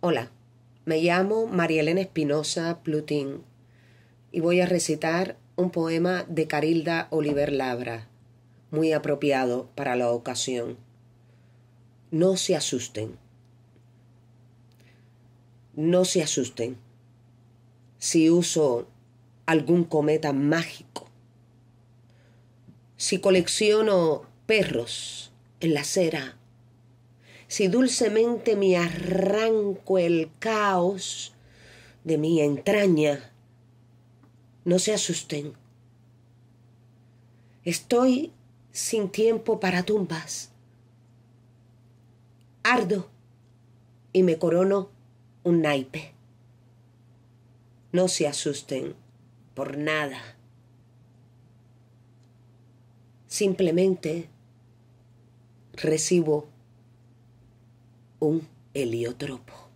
Hola, me llamo María Elena Espinosa Plutín y voy a recitar un poema de Carilda Oliver Labra, muy apropiado para la ocasión. No se asusten. No se asusten. Si uso algún cometa mágico, si colecciono perros en la acera si dulcemente me arranco el caos de mi entraña, no se asusten. Estoy sin tiempo para tumbas. Ardo y me corono un naipe. No se asusten por nada. Simplemente recibo un heliotropo.